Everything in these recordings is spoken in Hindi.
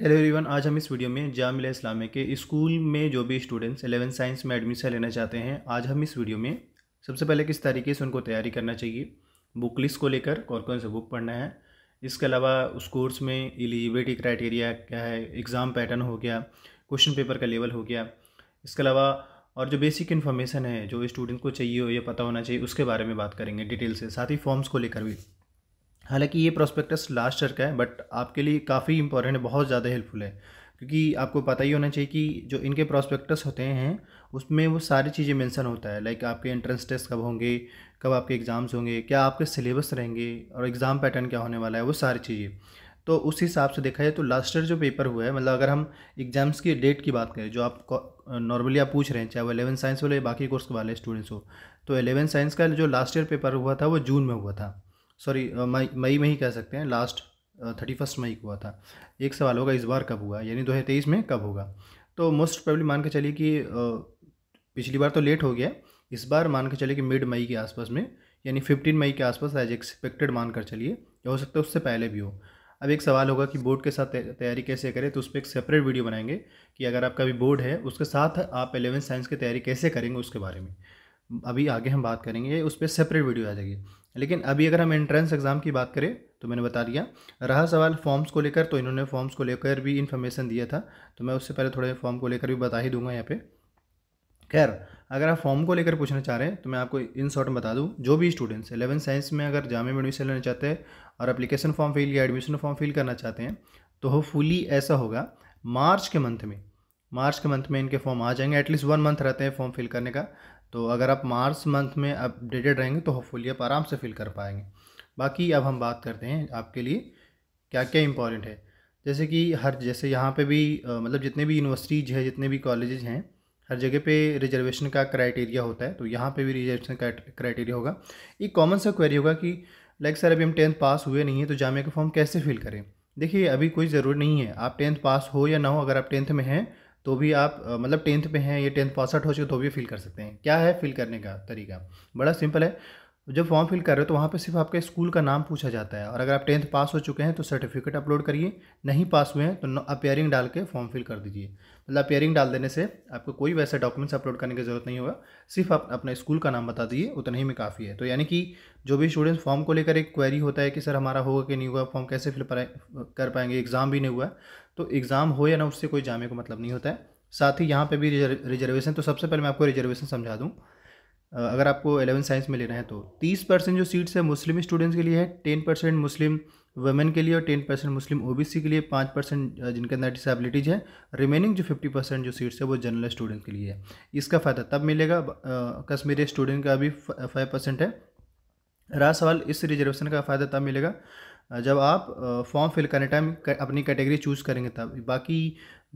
हेलो एवरीवन आज हम इस वीडियो में जामिया इस्लामिया के स्कूल में जो भी स्टूडेंट्स एलेवन साइंस में एडमिशन लेना चाहते हैं आज हम इस वीडियो में सबसे पहले किस तरीके से उनको तैयारी करना चाहिए बुक लिस्ट को लेकर कौन कौन सा बुक पढ़ना है इसके अलावा उस कोर्स में एलिजिबिलिटी क्राइटेरिया क्या है एग्ज़ाम पैटर्न हो गया क्वेश्चन पेपर का लेवल हो गया इसके अलावा और जो बेसिक इन्फॉर्मेशन है जो स्टूडेंट को चाहिए हो या पता होना चाहिए उसके बारे में बात करेंगे डिटेल से साथ ही फॉर्म्स को लेकर भी हालांकि ये प्रोस्पेक्टस लास्ट ईयर का है बट आपके लिए काफ़ी इंपॉर्टेंट है बहुत ज़्यादा हेल्पफुल है क्योंकि आपको पता ही होना चाहिए कि जो इनके प्रोस्पेक्टस होते हैं उसमें वो सारी चीज़ें मेंशन होता है लाइक आपके एंट्रेंस टेस्ट कब होंगे कब आपके एग्ज़ाम्स होंगे क्या आपके सिलेबस रहेंगे और एग्ज़ाम पैटर्न क्या होने वाला है वो सारी चीज़ें तो उस हिसाब से देखा जाए तो लास्ट ईयर जो पेपर हुआ है मतलब अगर हम एग्ज़ाम्स की डेट की बात करें जो आप नॉर्मली आप पूछ रहे हैं चाहे वो एलेवन साइंस वाले बाकी कोर्स वाले स्टूडेंट्स हो तो एलेवन साइंस का जो लास्ट ईयर पेपर हुआ था वो जून में हुआ था सॉरी मई मई में ही कह सकते हैं लास्ट थर्टी फर्स्ट मई को हुआ था एक सवाल होगा इस बार कब हुआ यानी दो हज़ार तेईस में कब होगा तो मोस्ट प्रॉब्लम मान के चलिए कि पिछली बार तो लेट हो गया इस बार मान के चलिए कि मिड मई के आसपास में यानी फिफ्टीन मई के आसपास एज एक्सपेक्टेड मान कर चलिए या हो सकता है उससे पहले भी हो अब एक सवाल होगा कि बोर्ड के साथ तैयारी कैसे करें तो उस पर एक सेपरेट वीडियो बनाएंगे कि अगर आपका भी बोर्ड है उसके साथ आप एलेवन साइंस की तैयारी कैसे करेंगे उसके बारे में अभी आगे हम बात करेंगे उस पर सेपरेट वीडियो आ जाएगी लेकिन अभी अगर हम एंट्रेंस एग्ज़ाम की बात करें तो मैंने बता दिया रहा सवाल फॉर्म्स को लेकर तो इन्होंने फॉर्म्स को लेकर भी इन्फॉर्मेशन दिया था तो मैं उससे पहले थोड़े फॉर्म को लेकर भी बता ही दूंगा यहाँ पे खैर अगर आप फॉर्म को लेकर पूछना चाह रहे हैं तो मैं आपको इन शॉर्ट बता दूँ जो भी स्टूडेंट्स एलेवन साइंस में अगर जामे में एडमिशन लेना चाहते हैं और अप्लीकेशन फॉर्म फिल या एडमिशन फॉर्म फिल करना चाहते हैं तो हो फुली ऐसा होगा मार्च के मंथ में मार्च के मंथ में इनके फॉर्म आ जाएंगे एटलीस्ट वन मंथ रहते हैं फॉर्म फिल करने का तो अगर आप मार्च मंथ में अपडेटेड रहेंगे तो होपफुली आप आराम से फिल कर पाएंगे बाकी अब हम बात करते हैं आपके लिए क्या क्या इम्पॉर्टेंट है जैसे कि हर जैसे यहाँ पे भी मतलब जितने भी यूनिवर्सिटीज़ है जितने भी कॉलेजेज हैं हर जगह पे रिजर्वेशन का क्राइटेरिया होता है तो यहाँ पे भी रिजर्वेशन का क्राइटेरिया होगा एक कॉमन सा क्वेरी होगा कि लाइक सर अभी हम टेंथ पास हुए नहीं है तो जामिया का फॉर्म कैसे फिल करें देखिए अभी कोई ज़रूरी नहीं है आप टेंथ पास हो या ना हो अगर आप टेंथ में हैं तो भी आप मतलब टेंथ पे हैं या टेंथ पास आउट हो चुके तो भी फिल कर सकते हैं क्या है फिल करने का तरीका बड़ा सिंपल है जब फॉर्म फिल कर रहे हो तो वहाँ पे सिर्फ आपके स्कूल का नाम पूछा जाता है और अगर आप टेंथ पास हो चुके हैं तो सर्टिफिकेट अपलोड करिए नहीं पास हुए हैं तो अपेयरिंग डाल के फॉर्म फिल कर दीजिए मतलब अपेयरिंग डाल देने से आपको कोई वैसे डॉक्यूमेंट्स अपलोड करने की ज़रूरत नहीं होगा सिर्फ आप अपने स्कूल का नाम बता दीजिए उतना ही में काफ़ी है तो यानी कि जो भी स्टूडेंट्स फॉर्म को लेकर एक क्वेरी होता है कि सर हमारा होगा कि नहीं हुआ फॉर्म कैसे फिल कर पाएंगे एग्ज़ाम भी नहीं हुआ तो एग्ज़ाम हो या ना उससे कोई जामे को मतलब नहीं होता है साथ ही यहाँ पे भी रिजर्वेशन तो सबसे पहले मैं आपको रिजर्वेशन समझा दूँ अगर आपको एलेवन साइंस में लेना है तो तीस परसेंट जो सीट्स है मुस्लिम स्टूडेंट्स के लिए है टेन परसेंट मुस्लिम वमेन के लिए और टेन परसेंट मुस्लिम सी के लिए पाँच परसेंट जिनके अंदर डिसेबिलिटीज़ है रिमेनिंग जो फिफ्टी परसेंट जो सीट्स है वो जनरल स्टूडेंट के लिए है इसका फ़ायदा तब मिलेगा कश्मीरी स्टूडेंट का अभी फाइव परसेंट है रहा सवाल इस रिजर्वेशन का फ़ायदा तब मिलेगा जब आप फॉर्म फिल करने टाइम अपनी कैटेगरी चूज़ करेंगे तब बाकी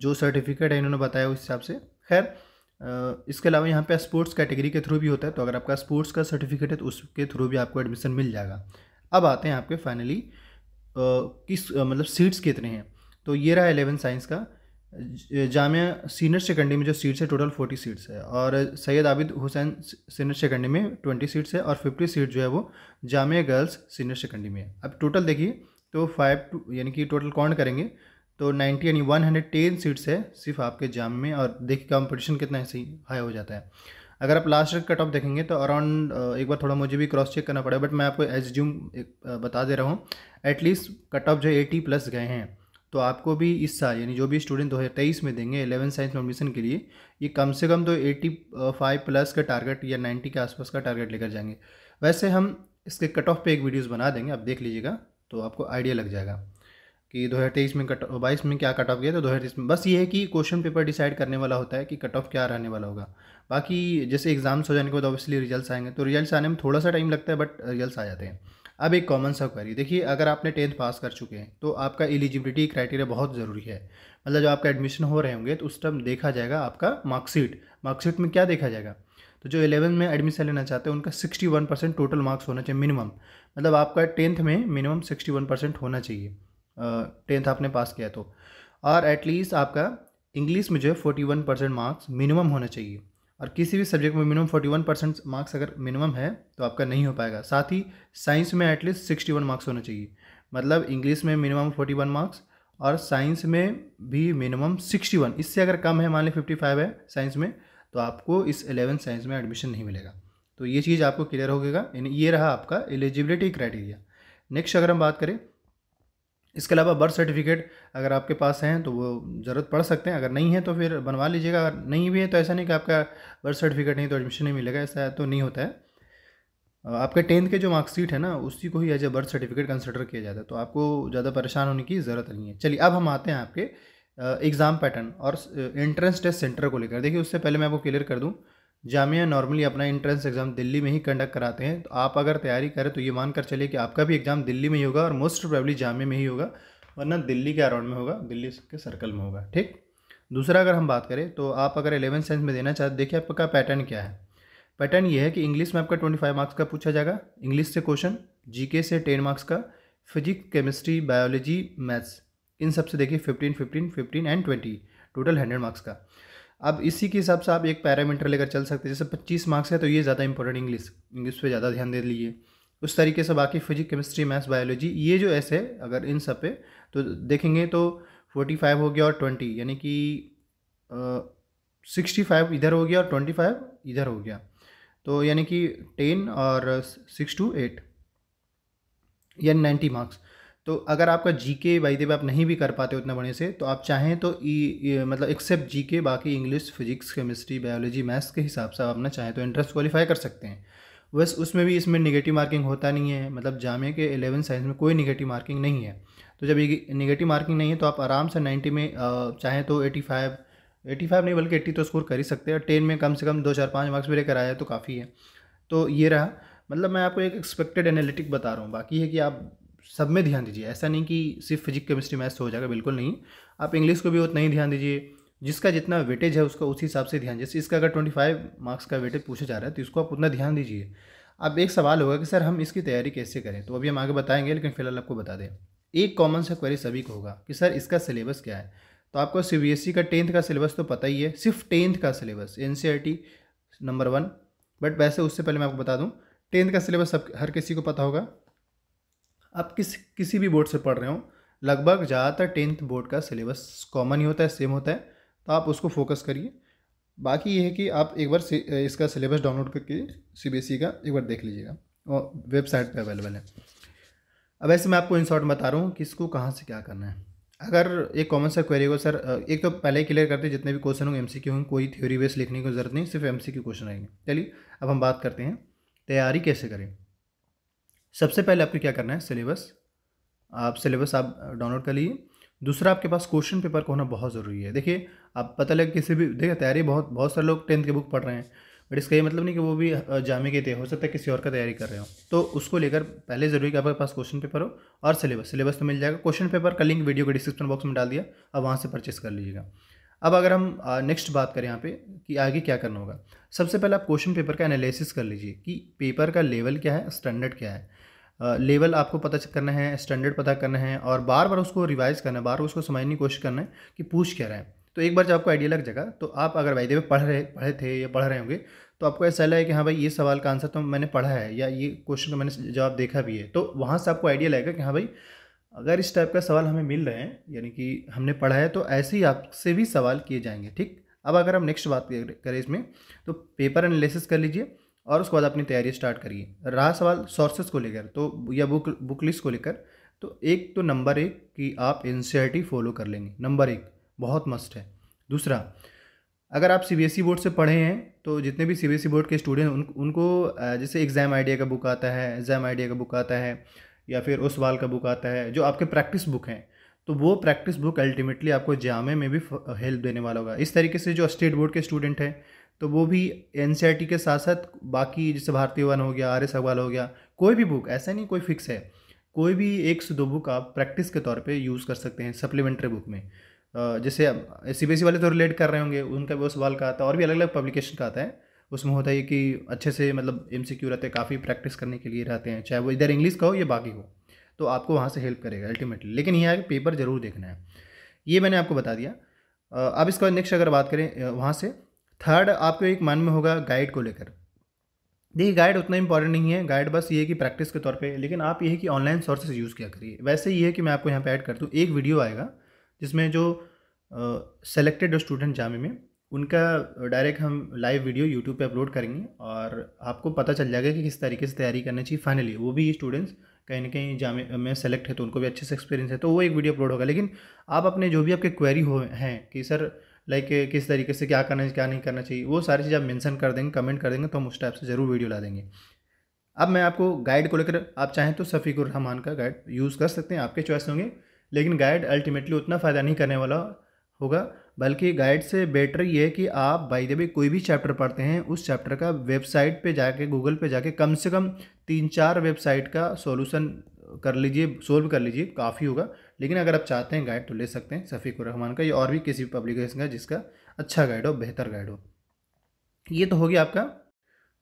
जो सर्टिफिकेट है इन्होंने बताया उस हिसाब से खैर इसके अलावा यहाँ पे स्पोर्ट्स कैटेगरी के थ्रू भी होता है तो अगर आपका स्पोर्ट्स का सर्टिफिकेट है तो उसके थ्रू भी आपको एडमिशन मिल जाएगा अब आते हैं आपके फाइनली किस मतलब सीट्स कितने हैं तो ये रहा एलेवन साइंस का जामिया सीनियर सेकेंडरी में जो सीट्स है टोटल फोर्टी सीट्स है और सैयद आबिद हुसैन सीनियर सेकेंडरी में ट्वेंटी सीट्स है और फिफ्टी सीट जो है वो जामिया गर्ल्स सीनियर सेकेंडरी में है अब टोटल देखिए तो फाइव टू यानी कि टोटल काउंट करेंगे तो नाइन्टी यानी वन हंड्रेड टेन सीट्स है सिर्फ आपके जाम में और देखिए कॉम्पिटिशन कितना ऐसे हाई हो जाता है अगर आप लास्ट ईयर कट ऑफ देखेंगे तो अराउंड एक बार थोड़ा मुझे भी क्रॉस चेक करना पड़ेगा बट मैं आपको एज्यूम बता दे रहा हूँ एटलीस्ट कट ऑफ जो एटी प्लस गए हैं तो आपको भी इस साल यानी जो भी स्टूडेंट दो हज़ार तेईस में देंगे एलेवन साइंस एडमिशन के लिए ये कम से कम तो फाइव प्लस का टारगेट या नाइन्टी के आसपास का टारगेट लेकर जाएंगे वैसे हम इसके कट ऑफ पे एक वीडियोस बना देंगे आप देख लीजिएगा तो आपको आइडिया लग जाएगा कि दो हज़ार तेईस में कट बाईस में क्या कट ऑफ गया तो दो हज़ार तेईस में बस ये है कि क्वेश्चन पेपर डिसाइड करने वाला होता है कि कट ऑफ क्या रहने वाला होगा बाकी जैसे एग्ज़ाम्स हो जाने के बाद ऑब्वियसली रिजल्ट्स आएंगे तो रिजल्ट्स आने में थोड़ा सा टाइम लगता है बट रिजल्ट्स आ जाते हैं अब एक कॉमन सा क्वेरी देखिए अगर आपने टेंथ पास कर चुके हैं तो आपका एलिजिबिलिटी क्राइटेरिया बहुत ज़रूरी है मतलब जो आपका एडमिशन हो रहे होंगे तो उस टाइम देखा जाएगा आपका मार्कशीट मार्कशीट में क्या देखा जाएगा तो जो एलेवन में एडमिशन लेना चाहते हैं उनका sixty one percent total marks होना चाहिए मिनिमम मतलब आपका टेंथ में मिनिमम सिक्सटी वन परसेंट होना चाहिए टेंथ आपने पास किया तो और एटलीस्ट आपका इंग्लिश में जो है forty one percent marks minimum होना चाहिए और किसी भी सब्जेक्ट में minimum forty one percent marks अगर मिनिमम है तो आपका नहीं हो पाएगा साथ ही साइंस में एटलीस्ट सिक्सटी वन मार्क्स होना चाहिए मतलब इंग्लिश में मिनिमम फोर्टी वन मार्क्स और साइंस में भी मिनिमम सिक्सटी वन इससे अगर कम है मान लें फिफ्टी फाइव है साइंस में तो आपको इस एलेवन साइंस में एडमिशन नहीं मिलेगा तो ये चीज़ आपको क्लियर गएगा ये रहा आपका एलिजिबिलिटी क्राइटेरिया नेक्स्ट अगर हम बात करें इसके अलावा बर्थ सर्टिफिकेट अगर आपके पास हैं तो वो ज़रूरत पड़ सकते हैं अगर नहीं है तो फिर बनवा लीजिएगा अगर नहीं भी है तो ऐसा नहीं कि आपका बर्थ सर्टिफिकेट नहीं तो एडमिशन नहीं मिलेगा ऐसा तो नहीं होता है आपके टेंथ के जो मार्कशीट है ना उसी को ही as a birth certificate consider किया जाता है तो आपको ज़्यादा परेशान होने की ज़रूरत नहीं है चलिए अब हम आते हैं आपके एग्ज़ाम पैटर्न और एंट्रेंस टेस्ट सेंटर को लेकर देखिए उससे पहले मैं आपको क्लियर कर दूँ जामिया नॉर्मली अपना एंट्रेंस एग्ज़ाम दिल्ली में ही कंडक्ट कराते हैं तो आप अगर तैयारी करें तो ये मान कर चलिए कि आपका भी एग्ज़ाम दिल्ली में ही होगा और मोस्ट प्रोबेबली जामिया में ही होगा वरना दिल्ली के अराउंड में होगा दिल्ली के सर्कल में होगा ठीक दूसरा अगर हम बात करें तो आप अगर एलेवन साइंस में देना चाहते देखिए आपका पैटर्न क्या है पैटर्न ये है कि इंग्लिश में आपका ट्वेंटी फाइव मार्क्स का पूछा जाएगा इंग्लिश से क्वेश्चन जीके से टेन मार्क्स का फिजिक्स केमिस्ट्री बायोलॉजी मैथ्स इन सब से देखिए fifteen fifteen fifteen and twenty total hundred marks का अब इसी के हिसाब से आप एक पैरामीटर लेकर चल सकते हैं जैसे पच्चीस मार्क्स है तो ये ज़्यादा इंपॉर्टेंट इंग्लिश इंग्लिश पे ज़्यादा ध्यान दे लीजिए उस तरीके से बाकी फिजिक केमिस्ट्री मैथ्स बायोलॉजी ये जो ऐसे अगर इन सब पे तो देखेंगे तो फोर्टी फाइव हो गया और ट्वेंटी यानी कि सिक्सटी फाइव इधर हो गया और ट्वेंटी फाइव इधर हो गया तो यानी कि टेन और सिक्स टू एट यानी नाइन्टी मार्क्स तो अगर आपका जी के बाई देव आप नहीं भी कर पाते उतना बढ़िया से तो आप चाहें तो ई मतलब एक्सेप्ट जी के बाकी English physics chemistry biology maths के हिसाब से आप अपना चाहें तो इंट्रेंस क्वालिफाई कर सकते हैं बस उसमें भी इसमें निगेटिव मार्किंग होता नहीं है मतलब जामे के एलेवन साइंस में कोई निगेटिव मार्किंग नहीं है तो जब ये निगेटिव मार्किंग नहीं है तो आप आराम से नाइन्टी में चाहें तो एटी फाइव एटी फाइव नहीं बल्कि एट्टी तो स्कोर कर ही सकते हैं टेन में कम से कम दो चार पाँच मार्क्स भी लेकर आया तो काफ़ी है तो ये रहा मतलब मैं आपको एक एक्सपेक्टेड एनालिटिक बता रहा हूँ बाकी है कि आप सब में ध्यान दीजिए ऐसा नहीं कि सिर्फ फिजिक केमिस्ट्री मैथ्स हो जाएगा बिल्कुल नहीं आप इंग्लिश को भी उतना ही ध्यान दीजिए जिसका जितना वेटेज है उसका उसी हिसाब से ध्यान जैसे इसका अगर ट्वेंटी फाइव मार्क्स का वेटेज पूछा जा रहा है तो इसको आप उतना ध्यान दीजिए अब एक सवाल होगा कि सर हम इसकी तैयारी कैसे करें तो अभी हम आगे बताएंगे लेकिन फिलहाल आपको बता दें एक कॉमन सा क्वेरी सभी को होगा कि सर इसका सिलेबस क्या है तो आपको सी बी एस ई का टेंथ का सिलेबस तो पता ही है सिर्फ टेंथ का syllabus N C R T number one but वैसे उससे पहले मैं आपको बता दूँ टेंथ का सिलेबस सब हर किसी को पता होगा आप किस किसी भी बोर्ड से पढ़ रहे हो लगभग ज़्यादातर टेंथ बोर्ड का सिलेबस कॉमन ही होता है सेम होता है तो आप उसको फोकस करिए बाकी ये है कि आप एक बार इसका सिलेबस डाउनलोड करके सी का एक बार देख लीजिएगा और वेबसाइट पर अवेलेबल है अब ऐसे मैं आपको इन शॉर्ट बता रहा हूँ कि इसको कहाँ से क्या करना है अगर एक कॉमन सा क्वेरी को सर एक तो पहले ही क्लियर करते हैं जितने भी क्वेश्चन होंगे एम के होंगे कोई थ्योरी बेस लिखने की जरूरत नहीं सिर्फ एम के क्वेश्चन आएंगे चलिए अब हम बात करते हैं तैयारी कैसे करें सबसे पहले आपको क्या करना है सिलेबस आप सिलेबस आप डाउनलोड कर लीजिए दूसरा आपके पास क्वेश्चन पेपर को होना बहुत ज़रूरी है देखिए आप पता लगे किसी भी देखिए तैयारी बहुत बहुत सारे लोग टेंथ के बुक पढ़ रहे हैं बट इसका ये मतलब नहीं कि वो भी जामे के थे हो सकता है किसी और का तैयारी कर रहे हो तो उसको लेकर पहले ज़रूरी कि आपके पास क्वेश्चन पेपर हो और सिलेबस सिलेबस तो मिल जाएगा क्वेश्चन पेपर का लिंक वीडियो के डिस्क्रिप्शन बॉक्स में डाल दिया अब वहाँ से परचेस कर लीजिएगा अब अगर हम नेक्स्ट बात करें यहाँ पे कि आगे क्या करना होगा सबसे पहले आप क्वेश्चन पेपर का एनालिसिस कर लीजिए कि पेपर का लेवल क्या है स्टैंडर्ड क्या है लेवल आपको पता करना है स्टैंडर्ड पता करना है और बार बार उसको रिवाइज़ करना है बार बार उसको समझने की कोशिश करना है कि पूछ क्या रहा है तो एक बार जब आपको आइडिया लग जाएगा तो आप अगर वायदे में पढ़ रहे पढ़े थे या पढ़ रहे होंगे तो आपको ऐसा लगा कि हाँ भाई ये सवाल का आंसर तो मैंने पढ़ा है या ये क्वेश्चन का मैंने जवाब देखा भी है तो वहाँ से आपको आइडिया लगेगा कि हाँ भाई अगर इस टाइप का सवाल हमें मिल रहे हैं यानी कि हमने पढ़ा है तो ऐसे ही आपसे भी सवाल किए जाएंगे ठीक अब अगर हम नेक्स्ट बात करें इसमें तो पेपर एनालिसिस कर लीजिए और उसके बाद अपनी तैयारी स्टार्ट करिए रहा सवाल सोर्सेज को लेकर तो या बुक बुक लिस्ट को लेकर तो एक तो नंबर एक कि आप एन फॉलो कर लेंगे नंबर एक बहुत मस्ट है दूसरा अगर आप सी बोर्ड e से पढ़े हैं तो जितने भी सी बोर्ड e के स्टूडेंट उन उनको जैसे एग्ज़ाम आइडिया का बुक आता है एग्ज़ाम आइडिया का बुक आता है या फिर उस वाल का बुक आता है जो आपके प्रैक्टिस बुक हैं तो वो प्रैक्टिस बुक अल्टीमेटली आपको जामे में भी हेल्प देने वाला होगा इस तरीके से जो स्टेट बोर्ड के स्टूडेंट हैं तो वो भी एन e के साथ साथ बाकी जैसे भारतीय वन हो गया आर एस अग्रवाल हो गया कोई भी बुक ऐसा नहीं कोई फिक्स है कोई भी एक से दो बुक आप प्रैक्टिस के तौर पे यूज़ कर सकते हैं सप्लीमेंट्री बुक में जैसे सी बी e वाले तो रिलेट कर रहे होंगे उनका भी वो सवाल का आता है और भी अलग अलग पब्लिकेशन का आता है उसमें होता है कि अच्छे से मतलब एम रहते हैं काफ़ी प्रैक्टिस करने के लिए रहते हैं चाहे वो इधर इंग्लिश का हो या बाकी हो तो आपको वहाँ से हेल्प करेगा अल्टीमेटली लेकिन यहाँ पेपर ज़रूर देखना है ये मैंने आपको बता दिया अब इसके बाद नेक्स्ट अगर बात करें वहाँ से थर्ड आपको एक मन में होगा गाइड को लेकर देखिए गाइड उतना इंपॉर्टेंट नहीं है गाइड बस ये है कि प्रैक्टिस के तौर पे लेकिन आप ये है कि ऑनलाइन सोर्सेज यूज़ किया करिए वैसे ये है कि मैं आपको यहाँ पे ऐड कर दूँ एक वीडियो आएगा जिसमें जो सेलेक्टेड स्टूडेंट जामे में उनका डायरेक्ट हम लाइव वीडियो यूट्यूब पर अपलोड करेंगे और आपको पता चल जाएगा कि किस तरीके से तैयारी करनी चाहिए फाइनली वो भी स्टूडेंट्स कहीं ना कहीं जामे में सेलेक्ट है तो उनको भी अच्छे से एक्सपीरियंस है तो वो एक वीडियो अपलोड होगा लेकिन आप अपने जो भी आपके क्वेरी हो हैं कि सर लाइक like, eh, किस तरीके से क्या करना है क्या नहीं करना चाहिए वो सारी चीज़ आप मेंशन कर देंगे कमेंट कर देंगे तो हम उस टाइप से ज़रूर वीडियो ला देंगे अब मैं आपको गाइड को लेकर आप चाहें तो शफीकुर रहमान का गाइड यूज़ कर सकते हैं आपके चॉइस होंगे लेकिन गाइड अल्टीमेटली उतना फ़ायदा नहीं करने वाला होगा बल्कि गाइड से बेटर ये है कि आप बाई द कोई भी चैप्टर पढ़ते हैं उस चैप्टर का वेबसाइट पे जाके गूगल पे जाके कम से कम तीन चार वेबसाइट का सॉल्यूशन कर लीजिए सोल्व कर लीजिए काफ़ी होगा लेकिन अगर आप चाहते हैं गाइड तो ले सकते हैं शफीक रहमान का या और भी किसी भी पब्लिकेशन का जिसका अच्छा गाइड हो बेहतर गाइड हो ये तो हो गया आपका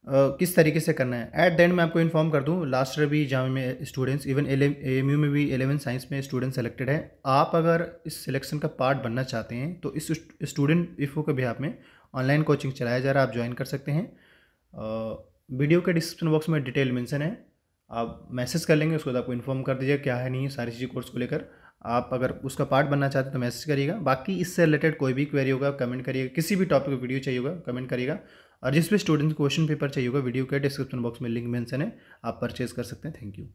Uh, किस तरीके से करना है एट द एंड मैं आपको इन्फॉर्म कर दूँ लास्ट ईयर भी जहाँ में स्टूडेंट्स इवन एम यू में भी एलेवन साइंस में स्टूडेंट सेलेक्टेड है आप अगर इस सिलेक्शन का पार्ट बनना चाहते हैं तो इस स्टूडेंट इफो के भी आप में ऑनलाइन कोचिंग चलाया जा रहा है आप ज्वाइन कर सकते हैं वीडियो के डिस्क्रिप्शन बॉक्स में डिटेल मेंशन है आप मैसेज कर लेंगे उसके बाद आपको इन्फॉर्म कर दीजिएगा क्या है नहीं है सारी चीज़ें कोर्स को लेकर आप अगर उसका पार्ट बनना चाहते हैं तो मैसेज करिएगा बाकी इससे रिलेटेड कोई भी क्वेरी होगा कमेंट करिएगा किसी भी टॉपिक पर वीडियो चाहिए होगा कमेंट करिएगा और जिस भी स्टूडेंट क्वेश्चन पेपर चाहिए होगा वीडियो के डिस्क्रिप्शन बॉक्स में लिंक मेंशन है आप परचेज कर सकते हैं थैंक यू